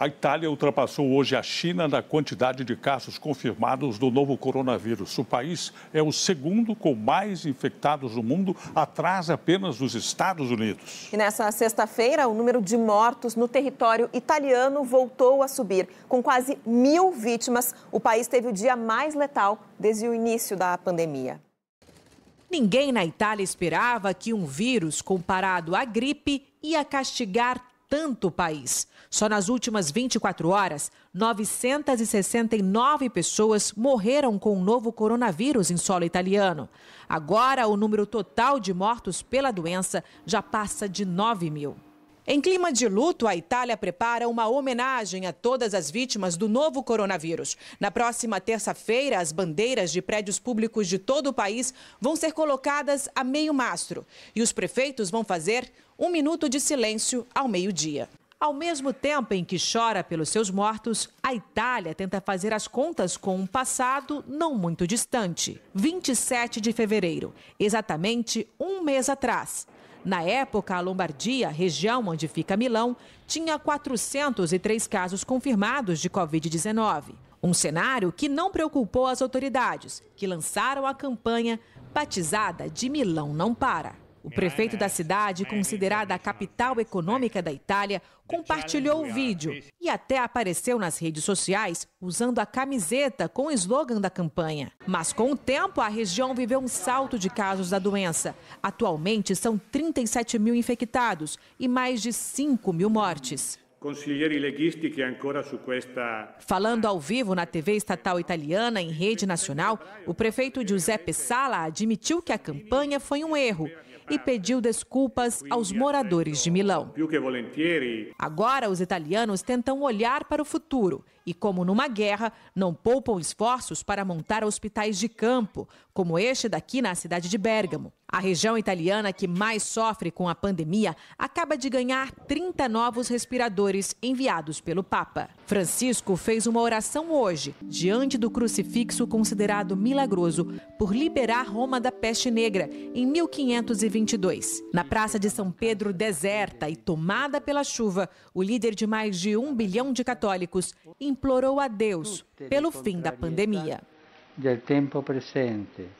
A Itália ultrapassou hoje a China na quantidade de casos confirmados do novo coronavírus. O país é o segundo com mais infectados no mundo, atrás apenas dos Estados Unidos. E nessa sexta-feira, o número de mortos no território italiano voltou a subir. Com quase mil vítimas, o país teve o dia mais letal desde o início da pandemia. Ninguém na Itália esperava que um vírus comparado à gripe ia castigar tanto o país. Só nas últimas 24 horas, 969 pessoas morreram com o novo coronavírus em solo italiano. Agora, o número total de mortos pela doença já passa de 9 mil. Em clima de luto, a Itália prepara uma homenagem a todas as vítimas do novo coronavírus. Na próxima terça-feira, as bandeiras de prédios públicos de todo o país vão ser colocadas a meio mastro e os prefeitos vão fazer um minuto de silêncio ao meio-dia. Ao mesmo tempo em que chora pelos seus mortos, a Itália tenta fazer as contas com um passado não muito distante. 27 de fevereiro, exatamente um mês atrás. Na época, a Lombardia, região onde fica Milão, tinha 403 casos confirmados de Covid-19. Um cenário que não preocupou as autoridades, que lançaram a campanha batizada de Milão Não Para. O prefeito da cidade, considerada a capital econômica da Itália, compartilhou o vídeo e até apareceu nas redes sociais usando a camiseta com o slogan da campanha. Mas com o tempo, a região viveu um salto de casos da doença. Atualmente, são 37 mil infectados e mais de 5 mil mortes consiglieri leghisti che ancora su questa. Falando ao vivo na TV estatal italiana em rede nacional, o prefeito Giuseppe Sala admitiu que a campanha foi um erro e pediu desculpas aos moradores de Milão. Agora, os italianos tentam olhar para o futuro e, como numa guerra, não poupam esforços para montar hospitais de campo, como este daqui na cidade de Bergamo. A região italiana que mais sofre com a pandemia acaba de ganhar 30 novos respiradores enviados pelo Papa. Francisco fez uma oração hoje, diante do crucifixo considerado milagroso por liberar Roma da peste negra em 1522. Na Praça de São Pedro, deserta e tomada pela chuva, o líder de mais de um bilhão de católicos implorou a Deus pelo fim da pandemia. Del tempo presente.